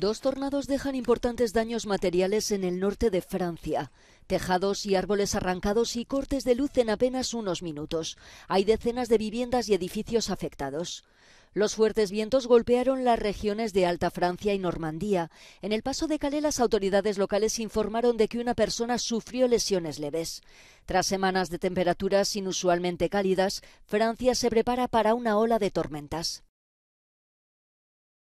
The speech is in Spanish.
Dos tornados dejan importantes daños materiales en el norte de Francia. Tejados y árboles arrancados y cortes de luz en apenas unos minutos. Hay decenas de viviendas y edificios afectados. Los fuertes vientos golpearon las regiones de Alta Francia y Normandía. En el paso de Calais las autoridades locales informaron de que una persona sufrió lesiones leves. Tras semanas de temperaturas inusualmente cálidas, Francia se prepara para una ola de tormentas.